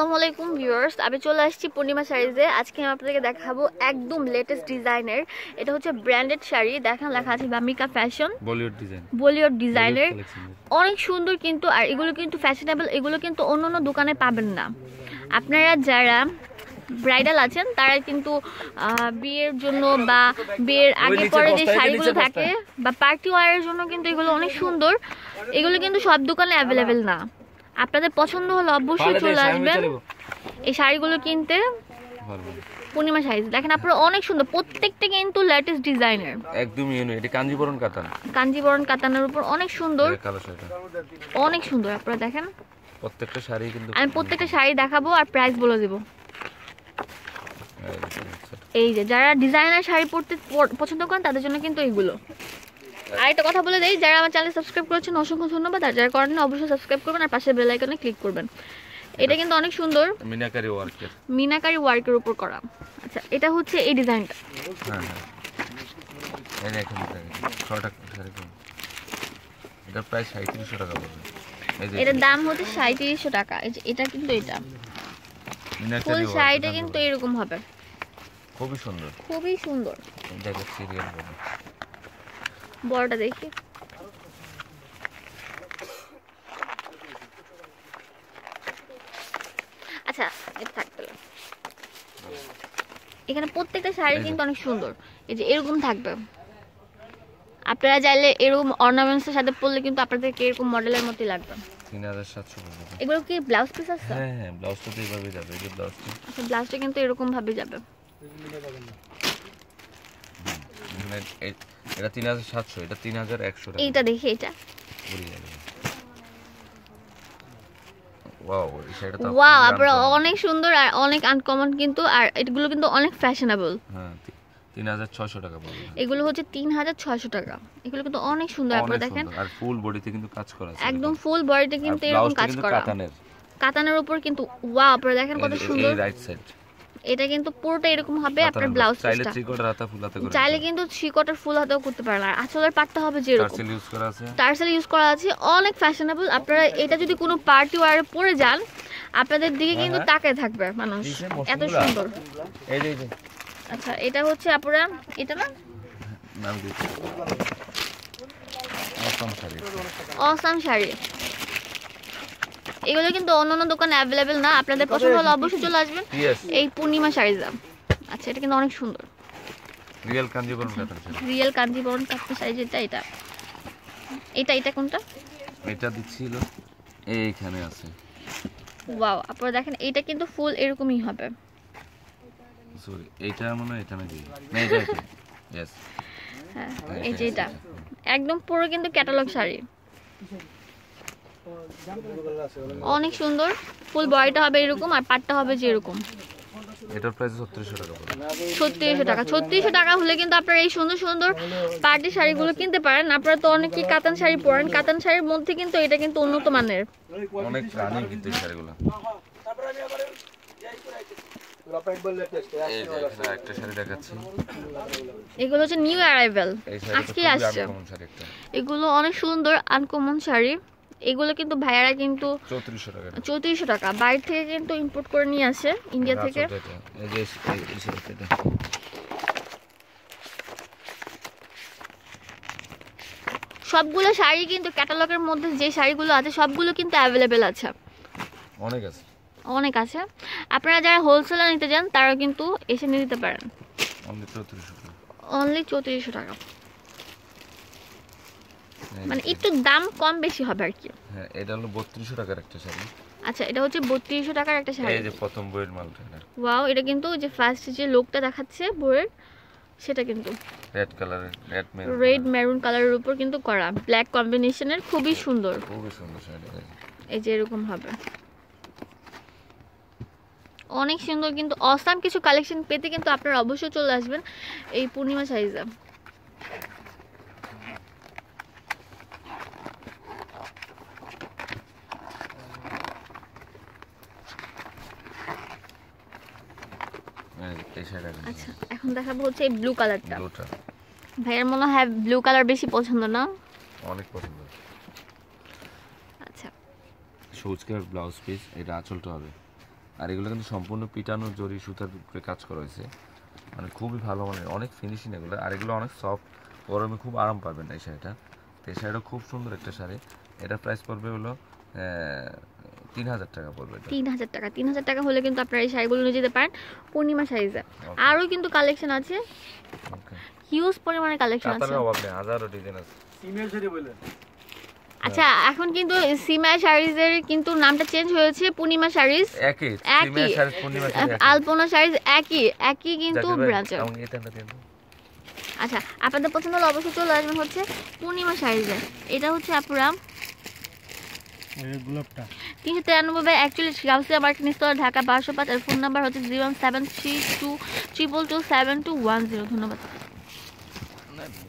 আসসালামু আলাইকুম ভিউয়ার্স আমি চলে আসছি পূর্ণিমা শাড়িতে আজকে আমি আপনাদেরকে দেখাবো একদম লেটেস্ট ডিজাইনের এটা হচ্ছে ব্র্যান্ডেড শাড়ি দেখেন লেখা আছে বামিকা ফ্যাশন বলিউড ডিজাইন বলিউড ডিজাইনের অনেক সুন্দর কিন্তু আর এগুলো কিন্তু ফ্যাশনেবল এগুলো কিন্তু অন্য অন্য দোকানে পাবেন না আপনারা যারা ব্রাইডাল আছেন তারা কিন্তু বিয়ের জন্য বা বিয়ের আগে পরে যে শাড়িগুলো থাকে বা পার্টি ওয়ারের জন্য কিন্তু এগুলো অনেক সুন্দর এগুলো কিন্তু সব দোকানে অ্যাভেলেবেল না আপনাদের পছন্দ হলে অবশ্যই চলে আসবেন এই শাড়িগুলো কিনতে পূর্ণিমা সাইজ দেখেন আপনারা অনেক সুন্দর প্রত্যেকটা কিন্তু লেটেস্ট ডিজাইনের একদম ইউনিক এটা কাঞ্জিবরণ কাতান কাঞ্জিবরণ কাতানের উপর অনেক সুন্দর অনেক সুন্দর আপনারা দেখেন প্রত্যেকটা শাড়ি কিন্তু আমি প্রত্যেকটা শাড়ি দেখাবো আর প্রাইস বলে দেব এই যে যারা ডিজাইনার শাড়ি পরতে পছন্দ করেন তাদের জন্য কিন্তু এইগুলো আরেকটা কথা বলে দিই যারা আমার চ্যানেল সাবস্ক্রাইব করেছেন অসংখ্য ধন্যবাদ আর যারা করেন অবশ্যই সাবস্ক্রাইব করবেন আর পাশে বেল আইকনে ক্লিক করবেন এটা কিন্তু অনেক সুন্দর মিনাকারি ওয়ার্কের মিনাকারি ওয়ার্কের উপর করা আচ্ছা এটা হচ্ছে এই ডিজাইনটা হ্যাঁ ছোটটা হ্যাঁ। এই এটা প্রায় 3700 টাকা পড়বে এটার দাম হচ্ছে 3700 টাকা এটা কিন্তু এটা ফুল সাইডে কিন্তু এরকম হবে খুবই সুন্দর খুবই সুন্দর দেখো সিরিয়াল বড়টা দেখি আচ্ছা এটা থাকবে এখানে প্রত্যেকটা শাড়ি কিন্তু অনেক সুন্দর এই যে এরকম থাকবে আপনারা চাইলে এরকম অর্নামেন্টসের সাথে পরলে কিন্তু আপনাদেরকে এরকম মডেলের মতোই লাগবে এগুলো কি ব্লাউজ পিস আছে হ্যাঁ হ্যাঁ ব্লাউজটা তো এইভাবে যাবে এই যে ব্লাউজটা আচ্ছা ব্লাউজটা কিন্তু এরকম ভাবে যাবে এটা 3700 এটা 3100 টাকা এইটা দেখি এটা ওয়াও এটা তো ওয়াও আপনারা অনেক সুন্দর আর অনেক আনকমন কিন্তু আর এগুলো কিন্তু অনেক ফ্যাশনেবল হ্যাঁ 3600 টাকা বলবো এগুলো হচ্ছে 3600 টাকা এগুলো কিন্তু অনেক সুন্দর আপনারা দেখেন আর ফুল বডিতে কিন্তু কাজ করা আছে একদম ফুল বডিতে কিন্তু এরকম কাজ করা কাতানের কাতানের উপর কিন্তু ওয়াও আপনারা দেখেন কত সুন্দর এই রাইট সাইড এটা কিন্তু পুরোটা এরকম হবে আপনার ব্লাউজ চাইলে থ্রি কোয়ার্টার হাতা ফুল হাতা করে চাইলে কিন্তু থ্রি ফুল হাতাও করতে পারেন আর আসলে পাটটা হবে যেরকম টারসেল ইউজ করা আছে টারসেল ইউজ করা আছে অনেক ফ্যাশনেবল আপনারা এটা যদি কোনো পার্টি ওয়্যারে পরে যান আপনাদের দিকে হ্যাঁ, কিন্তু হ্যাঁ। তাকায় থাকবে মানুষ এত সুন্দর এই যে আচ্ছা এটা হচ্ছে আপুরা এটা না অসাম হ্যাঁ, শাড়ি অসাম শাড়ি এগুলো কিন্তু অন্য অন্য দোকানে অ্যাভেলেবেল না আপনাদের পছন্দ হলে অবশ্যই চলে আসবেন এই পূর্ণিমা শাড়ি দাম আচ্ছা এটা কিন্তু অনেক সুন্দর রিয়েল কাঞ্জিবরণ কাতান রিয়েল কাঞ্জিবরণ কাতান শাড়ি যেটা এটা এটা এটা কোনটা এটা দিছিল এইখানে আছে ওয়াও আপনারা দেখেন এটা কিন্তু ফুল এরকমই হবে সরি এটা মনে এটা দিই না এটা এস হ্যাঁ, হ্যাঁ এই যে এটা একদম পুরো কিন্তু ক্যাটালগ শাড়ি অনেক সুন্দর ফুল বয়টা হবে এরকম আর পাটটা হবে যে এরকম এটার প্রাইস 3600 টাকা ছত্রিশশো টাকা ছত্রিশশো টাকা হলে কিন্তু আপনারা এই সুন্দর সুন্দর পার্টি শাড়িগুলো কিনতে পারেন আপনারা তো অনেকেই কাতান শাড়ি পরেন কাতান শাড়ির মধ্যে কিন্তু এটা কিন্তু উন্নত মানের অনেক রানি কিন্তু এই শাড়িগুলো এগুলো হচ্ছে নিউ অ্যারাইভেল আজকেই আসছে এগুলো অনেক সুন্দর আনকমন শাড়ি এগুলো কিন্তু ভাইয়ারা কিন্তু চৌত্রিশশো টাকা বাইরে থেকে কিন্তু ইম্পোর্ট করে নিয়ে আসে ইন্ডিয়া থেকে সবগুলো শাড়ি কিন্তু ক্যাটালগের মধ্যে যে শাড়িগুলো আছে সবগুলো কিন্তু অ্যাভেলেবেল আছে অনেক আছে অনেক আছে আপনারা যারা হোলসেলার নিতে যান তারা কিন্তু এসে নিতে পারেন অনলি চৌত্রিশশো টাকা হ্যাঁ, মানে একটু দাম কম বেশি হবে আর কি হ্যাঁ এটা হলো 3200 টাকার একটা শাড়ি আচ্ছা এটা হচ্ছে 3200 টাকার একটা শাড়ি এই যে প্রথম বইয়ের মালটা ওয়াও এটা কিন্তু যে ফার্স্ট যে লোকটা দেখাচ্ছে বইয়ের সেটা কিন্তু রেড কালারের রেড মেরুন রেড মেরুন কালারের উপর কিন্তু করা ব্ল্যাক কম্বিনেশনের খুবই সুন্দর খুবই সুন্দর শাড়ি এই যে এরকম হবে অনেক সুন্দর কিন্তু অসাম কিছু কালেকশন পেতে কিন্তু আপনারা অবশ্যই চলে আসবেন এই পূর্ণিমা সাইজা আচ্ছা এখন দেখাবো হচ্ছে এই ব্লু কালারটা ভাইয়ের মনে হয় ব্লু কালার বেশি পছন্দ না অনেক পছন্দ আচ্ছা সবুজ কালার ব্লাউজ পিস এটা আঁচলটা হবে আর এগুলো কিন্তু সম্পূর্ণ পিটানো জরি সুতার উপরে কাজ করা হয়েছে মানে খুবই ভালো মানে অনেক ফিনিশিং এগুলো আর এগুলো অনেক সফট গরমে খুব আরাম পাবেন এই শাড়িটা তো এই শাড়িটা খুব সুন্দর একটা শাড়ি এটা প্রাইস পড়বে হলো তিন টাকা পড়বে তিন টাকা তিন টাকা হলে কিন্তু আপনারা এই শাড়িগুলো নিয়ে যেতে পারেন পূর্ণিমা শাড়িতে আরও কিন্তু কালেকশন আছে হিউজ পরিমাণে কালেকশন আছে হাজারো ডিজাইন আছে সিমের শাড়ি বলেন আচ্ছা এখন কিন্তু সীমা শাড়িজের কিন্তু নামটা চেঞ্জ হয়েছে পূর্ণিমা শাড়িজ একই একই আলপনা শাড়িজ একই একই কিন্তু ব্রাঞ্চ আচ্ছা আপনাদের পছন্দ হলে অবশ্যই চলে আসবেন হচ্ছে পূর্ণিমা শাড়িজে এটা হচ্ছে আপুরাম তিনশো তিরানব্বই একচল্লিশ গাউসিয়া মার্কেট নিস্তর ঢাকা বারোশো পাঁচ ফোন নাম্বার হচ্ছে zero one seven three two triple two seven two one zero ধন্যবাদ